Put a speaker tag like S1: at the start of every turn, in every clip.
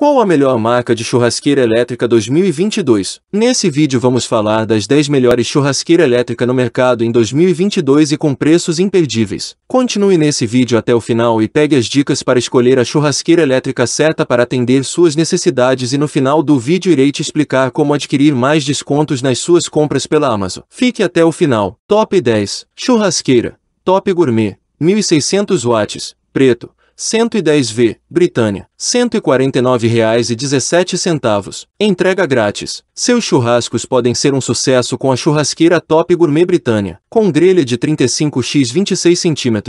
S1: Qual a melhor marca de churrasqueira elétrica 2022? Nesse vídeo vamos falar das 10 melhores churrasqueira elétrica no mercado em 2022 e com preços imperdíveis. Continue nesse vídeo até o final e pegue as dicas para escolher a churrasqueira elétrica certa para atender suas necessidades e no final do vídeo irei te explicar como adquirir mais descontos nas suas compras pela Amazon. Fique até o final. Top 10. Churrasqueira. Top Gourmet. 1600 watts. Preto. 110V, Britânia, R$ 149,17. Entrega grátis. Seus churrascos podem ser um sucesso com a churrasqueira Top Gourmet Britânia, com grelha de 35x 26 cm.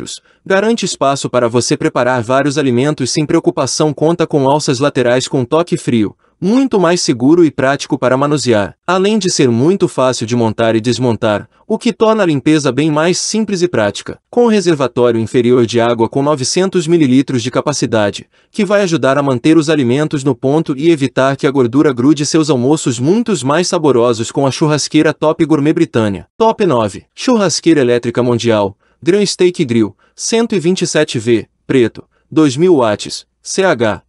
S1: Garante espaço para você preparar vários alimentos sem preocupação. Conta com alças laterais com toque frio muito mais seguro e prático para manusear, além de ser muito fácil de montar e desmontar, o que torna a limpeza bem mais simples e prática. Com o reservatório inferior de água com 900 ml de capacidade, que vai ajudar a manter os alimentos no ponto e evitar que a gordura grude seus almoços muitos mais saborosos com a churrasqueira Top Gourmet Britânia. Top 9. Churrasqueira elétrica mundial, Grand Steak Grill, 127V, preto, 2000 watts, CH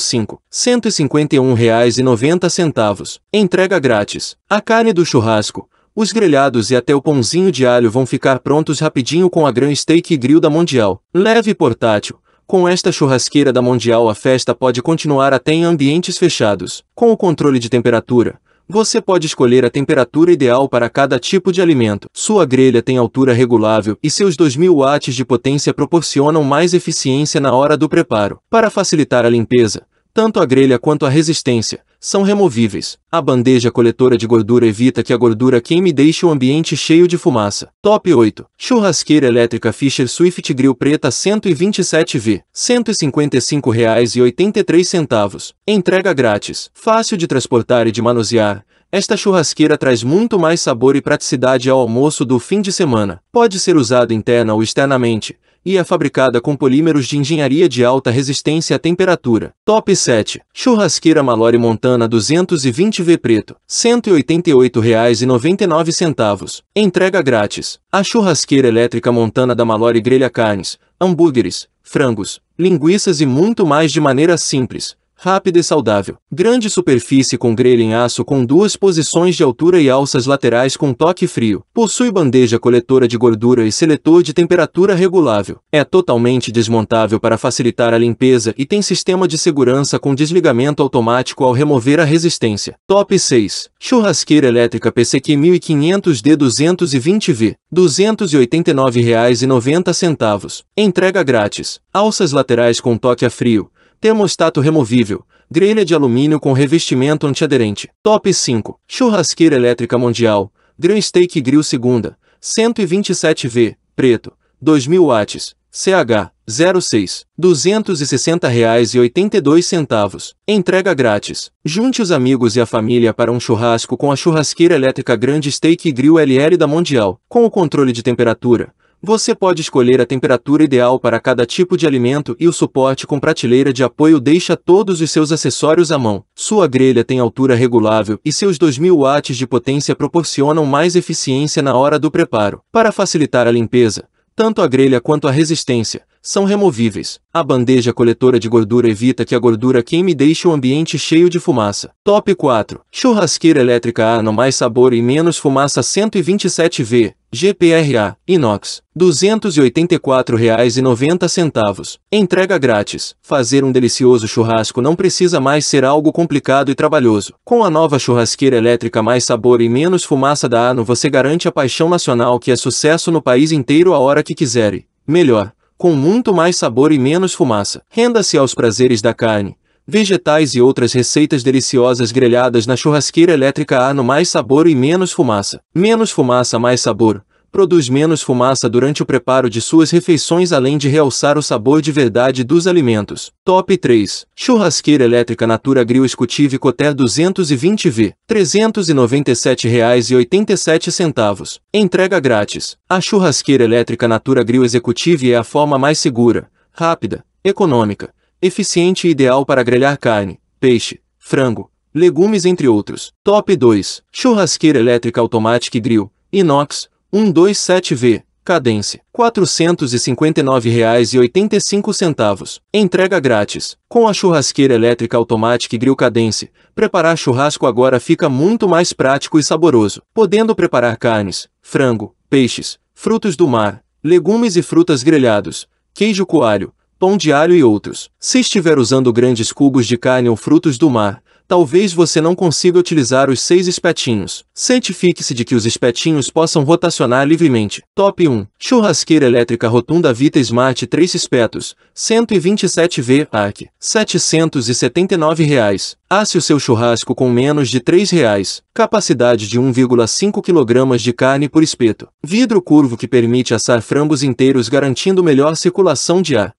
S1: 05 151 reais e 90 centavos. Entrega grátis. A carne do churrasco, os grelhados e até o pãozinho de alho vão ficar prontos rapidinho com a Grand Steak Grill da Mundial. Leve portátil. Com esta churrasqueira da Mundial a festa pode continuar até em ambientes fechados. Com o controle de temperatura, você pode escolher a temperatura ideal para cada tipo de alimento. Sua grelha tem altura regulável e seus 2000 watts de potência proporcionam mais eficiência na hora do preparo. Para facilitar a limpeza, tanto a grelha quanto a resistência, são removíveis. A bandeja coletora de gordura evita que a gordura queime e deixe o ambiente cheio de fumaça. Top 8. Churrasqueira elétrica Fisher Swift Grill Preta 127V, R$ 155,83. Entrega grátis. Fácil de transportar e de manusear. Esta churrasqueira traz muito mais sabor e praticidade ao almoço do fim de semana. Pode ser usado interna ou externamente e é fabricada com polímeros de engenharia de alta resistência à temperatura. Top 7. Churrasqueira Mallory Montana 220V preto, R$ 188,99. Entrega grátis. A churrasqueira elétrica Montana da Mallory grelha carnes, hambúrgueres, frangos, linguiças e muito mais de maneira simples, rápida e saudável. Grande superfície com grelha em aço com duas posições de altura e alças laterais com toque frio. Possui bandeja coletora de gordura e seletor de temperatura regulável. É totalmente desmontável para facilitar a limpeza e tem sistema de segurança com desligamento automático ao remover a resistência. Top 6. Churrasqueira elétrica PCQ 1500D 220V. R$ 289,90. Entrega grátis. Alças laterais com toque a frio Termostato removível. Grelha de alumínio com revestimento antiaderente. Top 5. Churrasqueira elétrica mundial. Grand Steak Grill segunda. 127V. Preto. 2000 watts. CH 06 260,82 Entrega grátis. Junte os amigos e a família para um churrasco com a churrasqueira elétrica Grande Steak Grill LL da Mundial, com o controle de temperatura, você pode escolher a temperatura ideal para cada tipo de alimento e o suporte com prateleira de apoio deixa todos os seus acessórios à mão. Sua grelha tem altura regulável e seus 2000 watts de potência proporcionam mais eficiência na hora do preparo. Para facilitar a limpeza, tanto a grelha quanto a resistência, são removíveis. A bandeja coletora de gordura evita que a gordura queime e deixe o ambiente cheio de fumaça. Top 4. Churrasqueira elétrica A no mais sabor e menos fumaça 127V, GPRA, inox, R$ 284,90. Entrega grátis. Fazer um delicioso churrasco não precisa mais ser algo complicado e trabalhoso. Com a nova churrasqueira elétrica mais sabor e menos fumaça da Ano, você garante a paixão nacional que é sucesso no país inteiro a hora que quiser. Melhor, com muito mais sabor e menos fumaça. Renda-se aos prazeres da carne, vegetais e outras receitas deliciosas grelhadas na churrasqueira elétrica há no mais sabor e menos fumaça. Menos fumaça, mais sabor produz menos fumaça durante o preparo de suas refeições além de realçar o sabor de verdade dos alimentos. Top 3. Churrasqueira elétrica Natura Grill Executive Coter 220V, R$ 397,87. Entrega grátis. A churrasqueira elétrica Natura Grill Executive é a forma mais segura, rápida, econômica, eficiente e ideal para grelhar carne, peixe, frango, legumes entre outros. Top 2. Churrasqueira elétrica Automatic Grill, inox, 127V, Cadence R$ 459,85. Entrega grátis. Com a churrasqueira elétrica automática e grill Cadence, preparar churrasco agora fica muito mais prático e saboroso, podendo preparar carnes, frango, peixes, frutos do mar, legumes e frutas grelhados, queijo coalho, pão de alho e outros. Se estiver usando grandes cubos de carne ou frutos do mar, talvez você não consiga utilizar os seis espetinhos. Certifique-se de que os espetinhos possam rotacionar livremente. Top 1. Churrasqueira elétrica rotunda Vita Smart 3 espetos, 127V AC, R$ 779. Reais. Asse o seu churrasco com menos de 3 reais. Capacidade de 1,5 kg de carne por espeto. Vidro curvo que permite assar frangos inteiros garantindo melhor circulação de ar.